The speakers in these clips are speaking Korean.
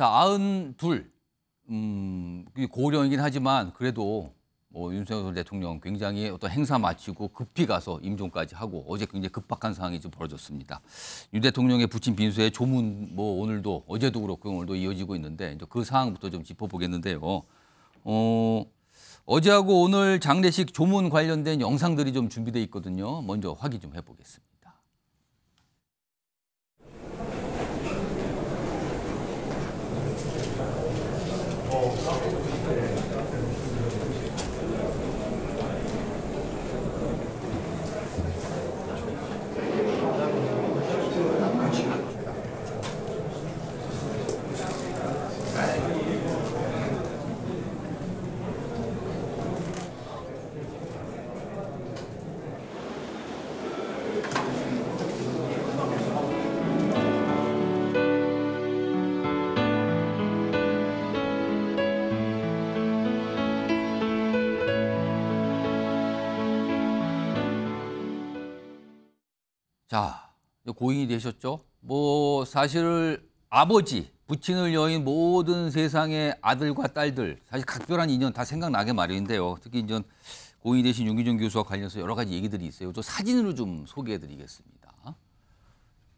자, 아흔 둘. 음, 고령이긴 하지만 그래도 뭐 윤석열 대통령 굉장히 어떤 행사 마치고 급히 가서 임종까지 하고 어제 굉장히 급박한 상황이 좀 벌어졌습니다. 윤 대통령의 부친 빈소의 조문 뭐 오늘도 어제도 그렇고 오늘도 이어지고 있는데 이제 그 상황부터 좀 짚어보겠는데요. 어, 어제하고 오늘 장례식 조문 관련된 영상들이 좀 준비돼 있거든요. 먼저 확인 좀 해보겠습니다. 자, 고인이 되셨죠? 뭐 사실 아버지, 부친을 여인 모든 세상의 아들과 딸들 사실 각별한 인연 다 생각나게 마련인데요. 특히 이제 고인이 되신 윤기준 교수와 관련해서 여러 가지 얘기들이 있어요. 저 사진으로 좀 소개해드리겠습니다.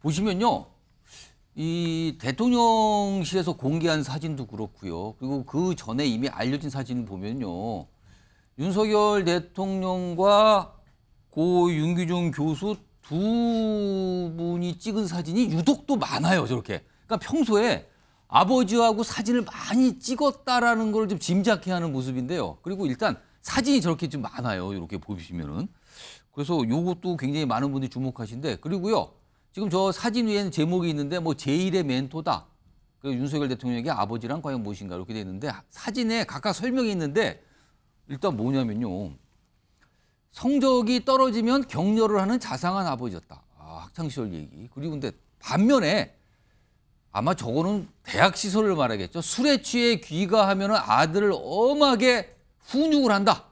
보시면요. 이 대통령실에서 공개한 사진도 그렇고요. 그리고 그 전에 이미 알려진 사진을 보면요. 윤석열 대통령과 고 윤기준 교수 두 분이 찍은 사진이 유독 또 많아요, 저렇게. 그러니까 평소에 아버지하고 사진을 많이 찍었다라는 걸 좀 짐작해 하는 모습인데요. 그리고 일단 사진이 저렇게 좀 많아요. 이렇게 보시면은. 그래서 요것도 굉장히 많은 분들이 주목하신데 그리고요. 지금 저 사진 위에는 제목이 있는데 뭐 제1의 멘토다. 그 윤석열 대통령에게 아버지란 과연 무엇인가 이렇게 돼 있는데 사진에 각각 설명이 있는데 일단 뭐냐면요. 성적이 떨어지면 격려를 하는 자상한 아버지였다. 아, 학창시절 얘기. 그리고 근데 반면에 아마 저거는 대학 시설을 말하겠죠. 술에 취해 귀가하면 아들을 엄하게 훈육을 한다.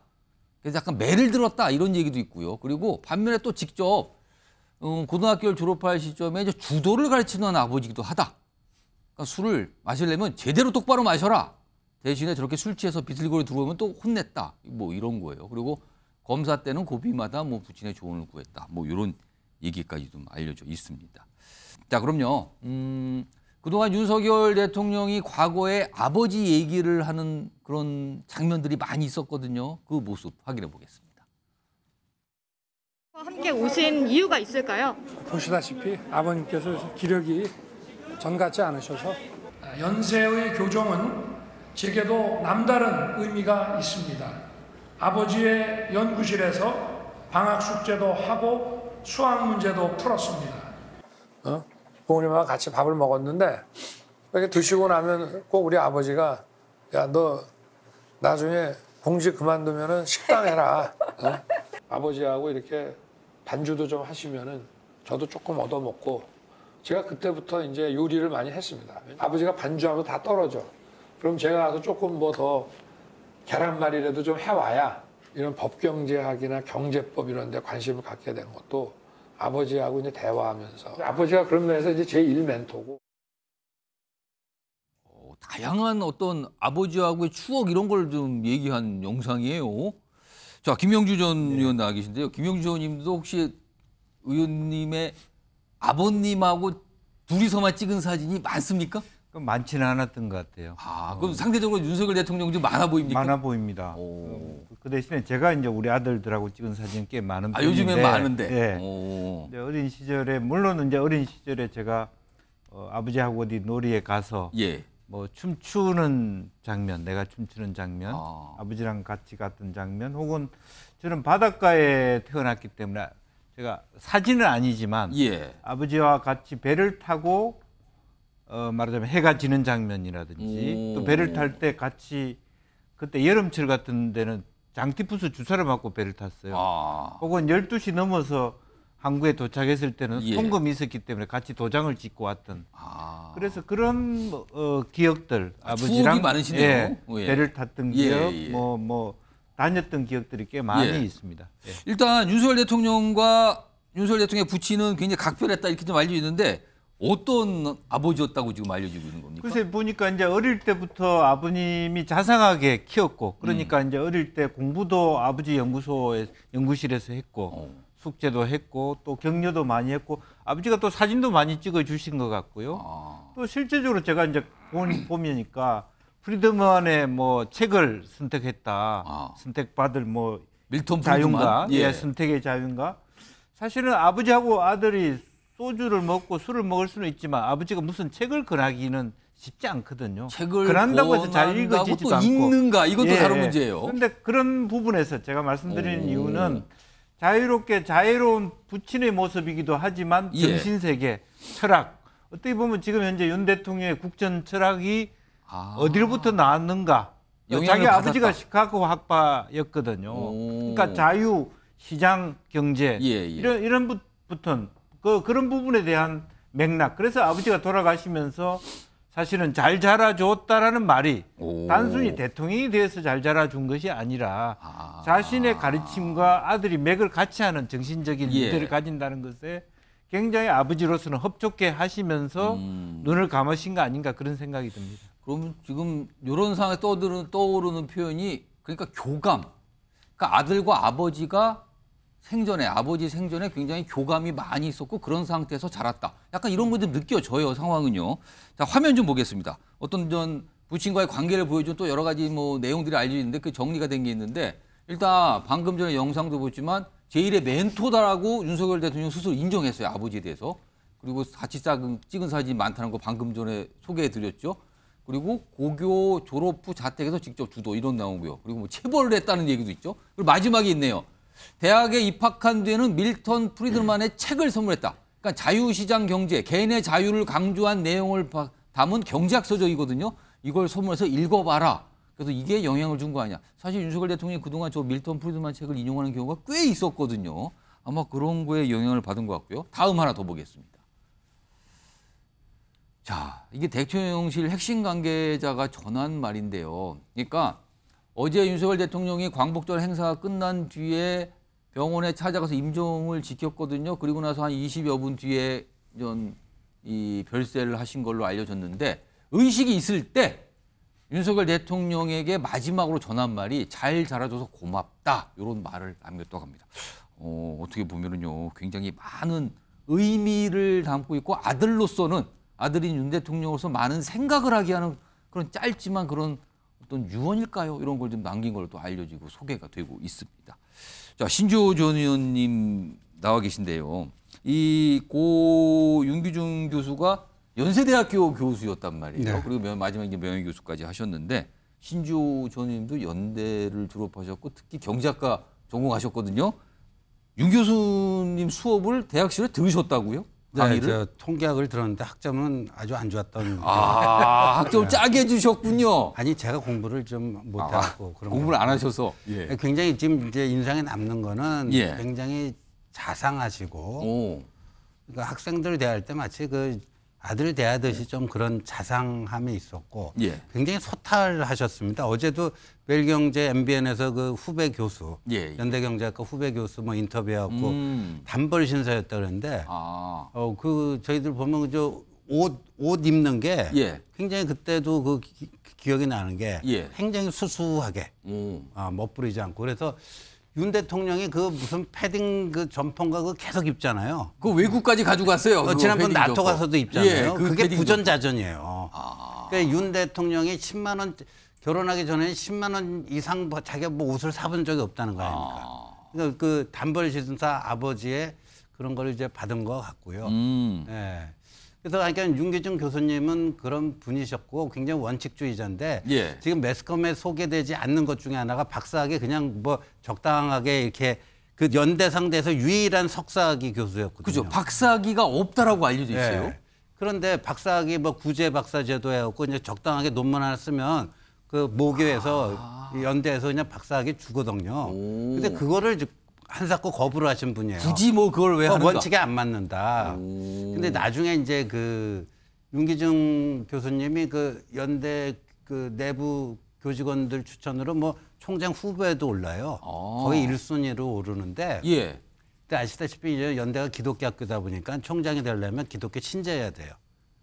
그래서 약간 매를 들었다 이런 얘기도 있고요. 그리고 반면에 또 직접 음, 고등학교를 졸업할 시점에 이제 주도를 가르치는 아버지기도 하다. 그러니까 술을 마시려면 제대로 똑바로 마셔라. 대신에 저렇게 술 취해서 비틀거리 들어오면 또 혼냈다. 뭐 이런 거예요. 그리고 검사 때는 고비마다 뭐 부친의 조언을 구했다. 뭐 이런 얘기까지 좀 알려져 있습니다. 자, 그럼요. 음, 그동안 윤석열 대통령이 과거에 아버지 얘기를 하는 그런 장면들이 많이 있었거든요. 그 모습 확인해 보겠습니다. 함께 오신 이유가 있을까요? 보시다시피 아버님께서 기력이 전같지 않으셔서 아, 연세의 교정은 제게도 남다른 의미가 있습니다. 아버지의 연구실에서 방학 숙제도 하고 수학 문제도 풀었습니다. 어? 부모님하고 같이 밥을 먹었는데 이렇게 드시고 나면 꼭 우리 아버지가 야 너 나중에 공직 그만두면은 식당 해라. 어? 아버지하고 이렇게 반주도 좀 하시면은 저도 조금 얻어먹고 제가 그때부터 이제 요리를 많이 했습니다. 아버지가 반주하면 다 떨어져. 그럼 제가 가서 조금 뭐더 계란말이라도 좀 해와야 이런 법경제학이나 경제법 이런 데 관심을 갖게 된 것도 아버지하고 이제 대화하면서 아버지가 그런 면에서 이제 제 일 멘토고 어, 다양한 어떤 아버지하고의 추억 이런 걸 좀 얘기한 영상이에요. 자 김영주 전 네. 의원 나와 계신데요. 김영주 의원님도 혹시 의원님의 아버님하고 둘이서만 찍은 사진이 많습니까? 그 많지는 않았던 것 같아요. 아, 그럼 어. 상대적으로 윤석열 대통령 좀 많아 보입니까? 많아 보입니다. 오. 음, 그 대신에 제가 이제 우리 아들들하고 찍은 사진 꽤 많은 아, 요즘에 많은데. 네. 어린 시절에 물론 이제 어린 시절에 제가 어, 아버지하고 어디 놀이에 가서 예. 뭐 춤추는 장면, 내가 춤추는 장면, 아. 아버지랑 같이 갔던 장면, 혹은 저는 바닷가에 태어났기 때문에 제가 사진은 아니지만 예. 아버지와 같이 배를 타고 어, 말하자면 해가 지는 장면이라든지 오. 또 배를 예. 탈때 같이 그때 여름철 같은 데는 장티푸스 주사를 맞고 배를 탔어요. 아. 혹은 12시 넘어서 한국에 도착했을 때는 예. 송금이 있었기 때문에 같이 도장을 짓고 왔던. 아. 그래서 그런 어, 기억들 아, 버지랑 예, 오, 예. 배를 탔던 예, 기억, 뭐뭐 예. 뭐 다녔던 기억들이 꽤 많이 있습니다. 일단 윤석열 대통령과 윤석열 대통령의 부친은 굉장히 각별했다 이렇게 좀 알려져 있는데 어떤 아버지였다고 지금 알려지고 있는 겁니까? 글쎄 보니까 이제 어릴 때부터 아버님이 자상하게 키웠고 그러니까 음. 이제 어릴 때 공부도 아버지 연구소 연구실에서 했고 어. 숙제도 했고 또 격려도 많이 했고 아버지가 또 사진도 많이 찍어 주신 것 같고요. 아. 또 실제적으로 제가 이제 보면니까 프리드먼의 뭐 책을 선택했다. 아. 선택받을 뭐 밀턴 자유인가? 예. 예, 선택의 자유인가? 사실은 아버지하고 아들이 소주를 먹고 술을 먹을 수는 있지만 아버지가 무슨 책을 권하기는 쉽지 않거든요. 책을 권한다고 해서 잘 읽어지지도 않고. 읽는가 이것도 예, 다른 예. 문제예요. 그런데 그런 부분에서 제가 말씀드리는 오. 이유는 자유롭게 자유로운 부친의 모습이기도 하지만 예. 정신세계, 철학 어떻게 보면 지금 현재 윤 대통령의 국전 철학이 아. 어디로부터 나왔는가 자기 아버지가 시카고 학파였거든요. 오. 그러니까 자유, 시장, 경제 예, 예. 이런 이런 부터는 그, 그런 부분에 대한 맥락. 그래서 아버지가 돌아가시면서 사실은 잘 자라줬다라는 말이 오. 단순히 대통령이 되어서 잘 자라준 것이 아니라 아. 자신의 가르침과 아들이 맥을 같이 하는 정신적인 예. 문제를 가진다는 것에 굉장히 아버지로서는 흡족해 하시면서 음. 눈을 감으신 거 아닌가 그런 생각이 듭니다. 그럼 지금 이런 상황에 떠오르는, 떠오르는 표현이 그러니까 교감. 그러니까 아들과 아버지가 생전에 아버지 생전에 굉장히 교감이 많이 있었고 그런 상태에서 자랐다. 약간 이런 것들 느껴져요 상황은요. 자 화면 좀 보겠습니다. 어떤 전 부친과의 관계를 보여준 또 여러 가지 뭐 내용들이 알려 있는데 그 정리가 된 게 있는데 일단 방금 전에 영상도 보지만 제1의 멘토다라고 윤석열 대통령 스스로 인정했어요 아버지에 대해서 그리고 같이 찍은 사진이 많다는 거 방금 전에 소개해드렸죠. 그리고 고교 졸업 후 자택에서 직접 주도 이런 나오고요. 그리고 뭐 체벌을 했다는 얘기도 있죠. 그리고 마지막에 있네요. 대학에 입학한 뒤에는 밀턴 프리드만의 책을 선물했다. 그러니까 자유시장 경제, 개인의 자유를 강조한 내용을 담은 경제학 서적이거든요 이걸 선물해서 읽어봐라. 그래서 이게 영향을 준 거 아니야. 사실 윤석열 대통령이 그동안 저 밀턴 프리드만 책을 인용하는 경우가 꽤 있었거든요. 아마 그런 거에 영향을 받은 것 같고요. 다음 하나 더 보겠습니다. 자, 이게 대통령실 핵심 관계자가 전한 말인데요. 그러니까 어제 윤석열 대통령이 광복절 행사가 끝난 뒤에 병원에 찾아가서 임종을 지켰거든요. 그리고 나서 한 20여 분 뒤에 전이 별세를 하신 걸로 알려졌는데 의식이 있을 때 윤석열 대통령에게 마지막으로 전한 말이 잘 자라줘서 고맙다 이런 말을 남겼다고 합니다. 어, 어떻게 보면은요 굉장히 많은 의미를 담고 있고 아들로서는 아들인 윤 대통령으로서 많은 생각을 하게 하는 그런 짧지만 그런 어떤 유언일까요? 이런 걸 좀 남긴 걸 또 알려지고 소개가 되고 있습니다. 자, 신주호 전 의원님 나와 계신데요. 이 고 윤기중 교수가 연세대학교 교수였단 말이에요. 네. 그리고 마지막에 이제 명예 교수까지 하셨는데 신주호 전 의원님도 연대를 졸업하셨고 특히 경제학과 전공하셨거든요. 윤 교수님 수업을 대학실에 들으셨다고요? 네, 강의를? 네, 통계학을 들었는데 학점은 아주 안 좋았던. 아, 학점 을 짜게 해 주셨군요. 아니, 제가 공부를 좀 못하고. 아, 공부를 안 하셔서. 예. 네, 굉장히 지금 이제 인상에 남는 거는 예. 굉장히 자상하시고. 오. 그러니까 학생들 대할 때 마치 그 아들 대하듯이 좀 그런 자상함이 있었고 예. 굉장히 소탈하셨습니다. 어제도 벨경제 MBN에서 그 후배 교수 예, 예. 연대경제학과 후배 교수 뭐 인터뷰하고 음. 단벌 신사였다 그랬데 아. 어그 저희들 보면 저옷 옷 입는 게 예. 굉장히 그때도 그 기, 기억이 나는 게 예. 굉장히 수수하게 음. 아, 멋부리지 않고 그래서 윤 대통령이 그 무슨 패딩 그 점퍼인가 그 계속 입잖아요. 그 외국까지 가져갔어요. 어, 지난번 나토 접고. 가서도 예, 입잖아요. 예, 그 그게 부전자전이에요. 아... 그러니까 윤 대통령이 10만 원 결혼하기 전에 10만 원 이상 뭐 자기가 뭐 옷을 사본 적이 없다는 거 아닙니까? 그러니까. 아. 그러니까 그 단벌 시즌사 아버지의 그런 걸 이제 받은 거 같고요. 음. 예. 그래서 그러니까 윤기중 교수님은 그런 분이셨고 굉장히 원칙주의자인데 예. 지금 매스컴에 소개되지 않는 것 중에 하나가 박사학위 그냥 뭐 적당하게 이렇게 그 연대 상대에서 유일한 석사학위 교수였거든요. 그죠. 박사학위가 없다라고 알려져 예. 있어요. 예. 그런데 박사학위 뭐 구제 박사 제도 해갖고 이제 적당하게 논문 하나 쓰면 그 모교에서 아. 연대에서 그냥 박사학위 주거든요. 그런데 그거를 한사코 거부를 하신 분이에요. 굳이 뭐 그걸 왜 뭐 하는가? 원칙에 안 맞는다. 오. 근데 나중에 이제 그 윤기중 교수님이 그 연대 그 내부 교직원들 추천으로 뭐 총장 후보에도 올라요. 아. 거의 일순위로 오르는데. 예. 근데 아시다시피 이제 연대가 기독교 학교다 보니까 총장이 되려면 기독교 신자해야 돼요.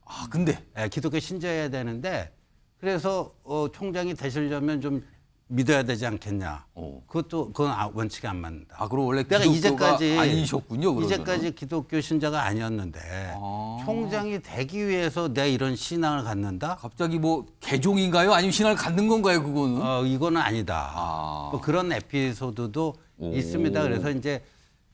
아, 근데? 예, 기독교 신자해야 되는데 그래서 어, 총장이 되시려면 좀 믿어야 되지 않겠냐. 오. 어. 그것도 그건 아, 원칙이 안 맞는다. 아 그럼 원래 내가 이제까지 아니셨군요. 그러면. 이제까지 기독교 신자가 아니었는데 아. 총장이 되기 위해서 내가 이런 신앙을 갖는다. 갑자기 뭐 개종인가요? 아니면 신앙을 갖는 건가요? 그거는 어, 이거는 아니다. 아. 뭐 그런 에피소드도 오. 있습니다. 그래서 이제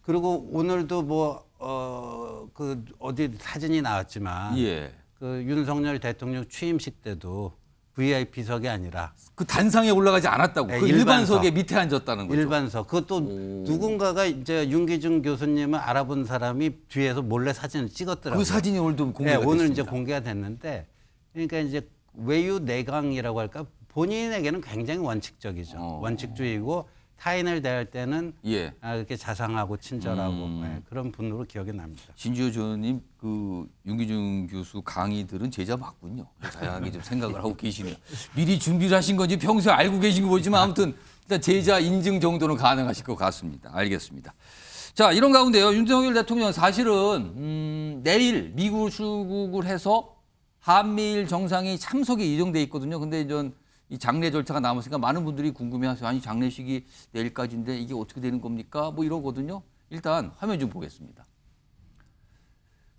그리고 오늘도 뭐 어 그 어디 사진이 나왔지만 예. 그 윤석열 대통령 취임식 때도 VIP석이 아니라 그 단상에 올라가지 않았다고 네, 그 일반석에 밑에 앉았다는 거죠. 일반석. 그것도 오. 누군가가 이제 윤기준 교수님을 알아본 사람이 뒤에서 몰래 사진을 찍었더라고요. 그 사진이 오늘도 공개가 네, 오늘 됐습니다. 이제 공개가 됐는데 그러니까 이제 외유 내강이라고 할까 본인에게는 굉장히 원칙적이죠. 어. 원칙주의고 타인을 대할 때는 예. 아, 이렇게 자상하고 친절하고 음. 네, 그런 분으로 기억이 납니다. 신지호 전님 그 윤기중 교수 강의 들은 제자 맞군요. 다양하게 좀 생각을 하고 계시네요. 미리 준비를 하신 건지 평소에 알고 계신 거지만 아무튼 일단 제자 인증 정도는 가능하실 것 같습니다. 알겠습니다. 자 이런 가운데요 윤석열 대통령 사실은 음, 내일 미국 출국을 해서 한미일 정상이 참석이 예정돼 있거든요. 근데 전이 장례 절차가 남았으니까 많은 분들이 궁금해하세요. 아니 장례식이 내일까지인데 이게 어떻게 되는 겁니까? 뭐 이러거든요. 일단 화면 좀 보겠습니다.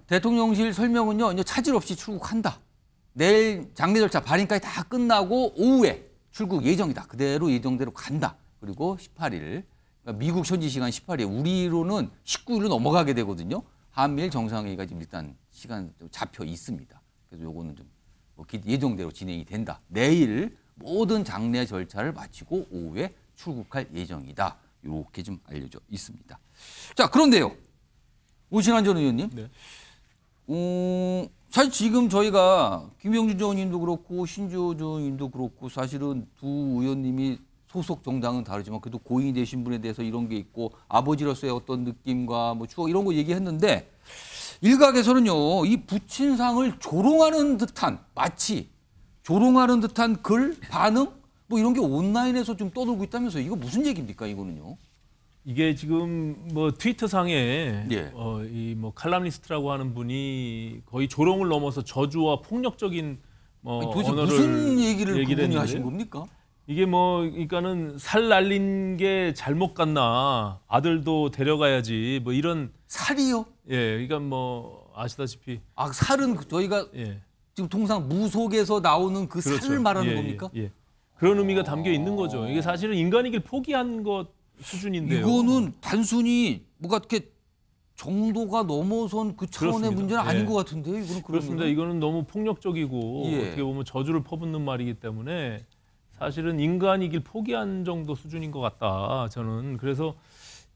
대통령실 설명은요. 차질 없이 출국한다. 내일 장례 절차 발인까지 다 끝나고 오후에 출국 예정이다. 그대로 예정대로 간다. 그리고 18일 그러니까 미국 현지 시간 18일 우리로는 19일로 넘어가게 되거든요. 한미일 정상회의가 지금 일단 시간 잡혀 있습니다. 그래서 요거는 좀 뭐 예정대로 진행이 된다. 내일 모든 장례 절차를 마치고 오후에 출국할 예정이다. 이렇게 좀 알려져 있습니다. 자, 그런데요. 오신환 전 의원님. 네. 어, 사실 지금 저희가 김병준 전 의원님도 그렇고 신지호 전 의원님도 그렇고 사실은 두 의원님이 소속 정당은 다르지만 그래도 고인이 되신 분에 대해서 이런 게 있고 아버지로서의 어떤 느낌과 뭐 추억 이런 거 얘기했는데 일각에서는요 이 부친상을 조롱하는 듯한 마치 조롱하는 듯한 글, 반응 뭐 이런 게 온라인에서 좀 떠돌고 있다면서요. 이거 무슨 얘기입니까, 이거는요? 이게 지금 뭐 트위터상에 예. 어, 이 뭐 칼럼니스트라고 하는 분이 거의 조롱을 넘어서 저주와 폭력적인 뭐 아니, 도대체 언어를 무슨 얘기를 그분이 하신 겁니까? 이게 뭐 그러니까는 살 날린 게 잘못 갔나 아들도 데려가야지 뭐 이런 살이요? 예, 그러니까 뭐 아시다시피 아 살은 저희가 예. 지금 통상 무속에서 나오는 그 그렇죠. 살을 말하는 예, 예 겁니까? 예, 예. 그런 의미가 담겨 있는 거죠. 이게 사실은 인간이길 포기한 것 수준인데요. 이거는 단순히 뭐가 이렇게 정도가 넘어선 그 차원의 그렇습니다. 문제는 예. 아닌 것 같은데 이거는 그렇습니다. 의미는? 이거는 너무 폭력적이고 예. 어떻게 보면 저주를 퍼붓는 말이기 때문에 사실은 인간이길 포기한 정도 수준인 것 같다. 저는 그래서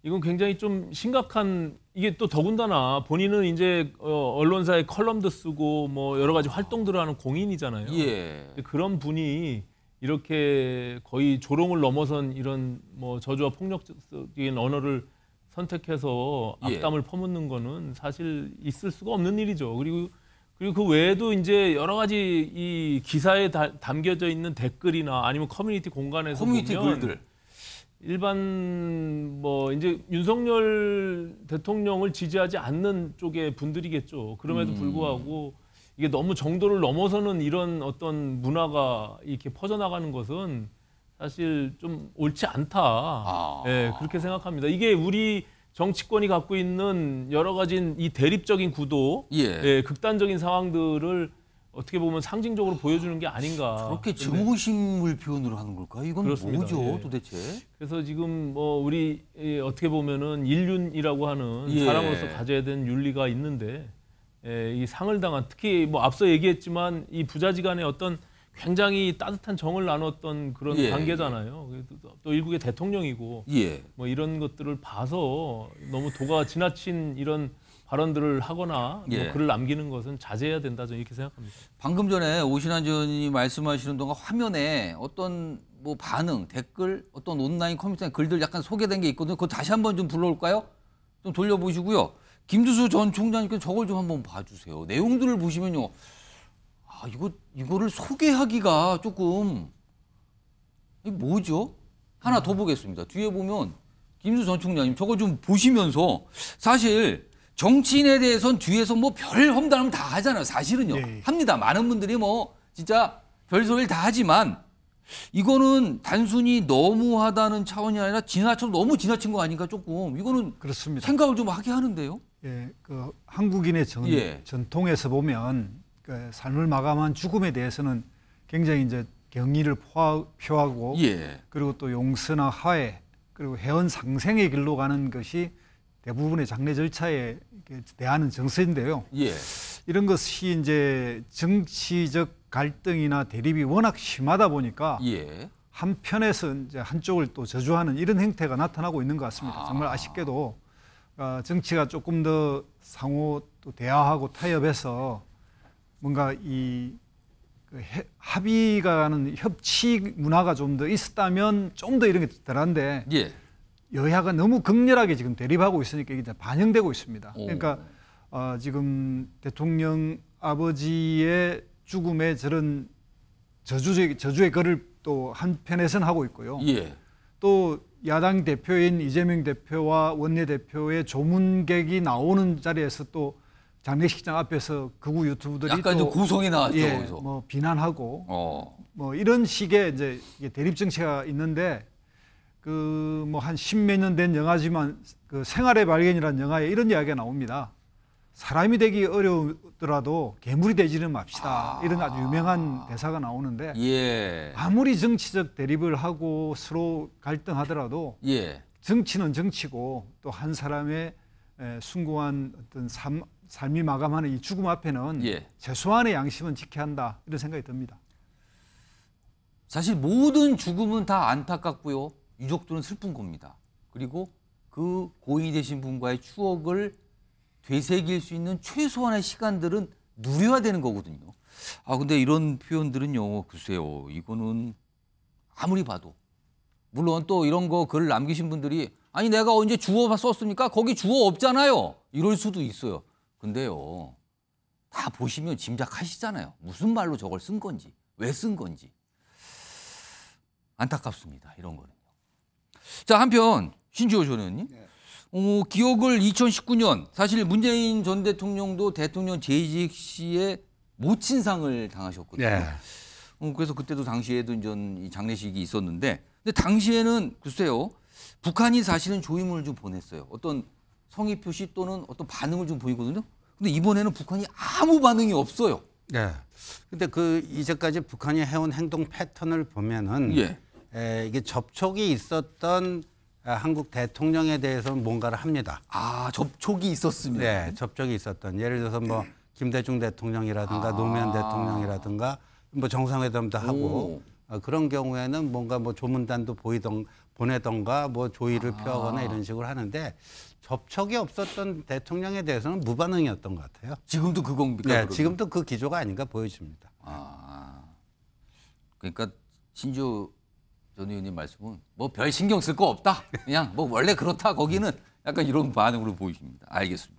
이건 굉장히 좀 심각한 이게 또 더군다나 본인은 이제 어, 언론사에 컬럼도 쓰고 뭐 여러 가지 활동들을 하는 공인이잖아요. 예. 그런 분이 이렇게 거의 조롱을 넘어선 이런 뭐 저주와 폭력적인 언어를 선택해서 예. 악담을 예. 퍼붓는 거는 사실 있을 수가 없는 일이죠. 그리고 그리고 그 외에도 이제 여러 가지 이 기사에 다, 담겨져 있는 댓글이나 아니면 커뮤니티 공간에서 커뮤니티 보면 글들 일반 뭐 이제 윤석열 대통령을 지지하지 않는 쪽의 분들이겠죠. 그럼에도 음. 불구하고 이게 너무 정도를 넘어서는 이런 어떤 문화가 이렇게 퍼져나가는 것은 사실 좀 옳지 않다. 아. 예, 그렇게 생각합니다. 이게 우리 정치권이 갖고 있는 여러 가지 이 대립적인 구도, 예. 예, 극단적인 상황들을 어떻게 보면 상징적으로 보여주는 게 아닌가. 그렇게 증오심을 표현으로 하는 걸까? 이건 그렇습니다. 뭐죠 예. 도대체? 그래서 지금 뭐 우리 어떻게 보면은 인륜이라고 하는 예. 사람으로서 가져야 되는 윤리가 있는데 예, 이 상을 당한 특히 뭐 앞서 얘기했지만 이 부자지간의 어떤 굉장히 따뜻한 정을 나눴던 그런 예. 관계잖아요. 또 일국의 대통령이고 예. 뭐 이런 것들을 봐서 너무 도가 지나친 이런 발언들을 하거나 뭐 예. 뭐 글을 남기는 것은 자제해야 된다 저는 이렇게 생각합니다. 방금 전에 오신환 의원이 말씀하시는 동안 화면에 어떤 뭐 반응, 댓글, 어떤 온라인 커뮤니티 글들 약간 소개된 게 있거든요. 그거 다시 한번 좀 불러올까요? 좀 돌려보시고요. 김두수 전총장님께 저걸 좀 한번 봐주세요. 내용들을 보시면요. 아, 이거, 이거를 소개하기가 조금, 이 뭐죠? 하나 더 보겠습니다. 뒤에 보면 김수 전 총장님 저거 좀 보시면서 사실 정치인에 대해서는 뒤에서 뭐 별 험담을 다 하잖아요. 사실은요. 네. 합니다. 많은 분들이 뭐 진짜 별소리를 다 하지만 이거는 단순히 너무하다는 차원이 아니라 지나쳐서 너무 지나친 거 아닌가 조금 이거는 그렇습니다. 생각을 좀 하게 하는데요. 예, 그 한국인의 전, 예. 전통에서 보면 그 삶을 마감한 죽음에 대해서는 굉장히 이제 경의를 포하, 표하고 예. 그리고 또 용서나 화해 그리고 해원 상생의 길로 가는 것이 대부분의 장례 절차에 대하는 정서인데요. 예. 이런 것이 이제 정치적 갈등이나 대립이 워낙 심하다 보니까 예. 한편에서 이제 한쪽을 또 저주하는 이런 행태가 나타나고 있는 것 같습니다. 아. 정말 아쉽게도 어, 정치가 조금 더 상호 또 대화하고 타협해서 뭔가 이 그 합의가 하는 협치 문화가 좀 더 있었다면 좀 더 이런 게 덜한데 예. 여야가 너무 극렬하게 지금 대립하고 있으니까 이게 반영되고 있습니다. 오. 그러니까 어, 지금 대통령 아버지의 죽음에 저런 저주의, 저주의 글을 또 한편에선 하고 있고요. 예. 또 야당 대표인 이재명 대표와 원내대표의 조문객이 나오는 자리에서 또 장례식장 앞에서 극우 유튜브들이 약간 또, 구성이 나왔죠. 예, 뭐 비난하고 어. 뭐 이런 식의 이제 대립 정체가 있는데 그뭐한 십몇 년 된 영화지만 그 생활의 발견이라는 영화에 이런 이야기가 나옵니다. 사람이 되기 어려우더라도 괴물이 되지는 맙시다. 아. 이런 아주 유명한 아. 대사가 나오는데 예. 아무리 정치적 대립을 하고 서로 갈등하더라도 예. 정치는 정치고 또 한 사람의 숭고한 어떤 삶, 삶이 마감하는 이 죽음 앞에는 예. 최소한의 양심은 지켜야 한다 이런 생각이 듭니다. 사실 모든 죽음은 다 안타깝고요. 유족들은 슬픈 겁니다. 그리고 그 고인이 되신 분과의 추억을 되새길 수 있는 최소한의 시간들은 누려야 되는 거거든요. 아 근데 이런 표현들은요 글쎄요 이거는 아무리 봐도 물론 또 이런 거 글 남기신 분들이 아니 내가 언제 주어 썼습니까? 거기 주어 없잖아요. 이럴 수도 있어요. 근데요 다 보시면 짐작하시잖아요. 무슨 말로 저걸 쓴 건지 왜 쓴 건지 안타깝습니다. 이런 거는. 자 한편 신지호 전 의원님 네. 어, 기억을 2019년 사실 문재인 전 대통령도 대통령 재직 시에 모친상을 당하셨거든요. 네. 어, 그래서 그때도 당시에도 전 장례식이 있었는데 근데 당시에는 글쎄요 북한이 사실은 조임을 좀 보냈어요. 어떤 성의 표시 또는 어떤 반응을 좀 보이거든요. 근데 이번에는 북한이 아무 반응이 없어요. 네. 근데 그 이제까지 북한이 해온 행동 패턴을 보면은 예. 에, 이게 접촉이 있었던 아, 한국 대통령에 대해서는 뭔가를 합니다. 아 접촉이 있었습니다. 네, 접촉이 있었던 예를 들어서 뭐 네. 김대중 대통령이라든가 아. 노무현 대통령이라든가 뭐 정상회담도 하고 어, 그런 경우에는 뭔가 뭐 조문단도 보이던 보내던가 뭐 조의를 아. 표하거나 이런 식으로 하는데 접촉이 없었던 대통령에 대해서는 무반응이었던 것 같아요. 지금도 그겁니까? 네, 지금도 그 기조가 아닌가 보여집니다. 아. 그러니까 신주 전 의원님 말씀은 뭐 별 신경 쓸 거 없다. 그냥 뭐 원래 그렇다 거기는 약간 이런 반응으로 보이십니다. 알겠습니다.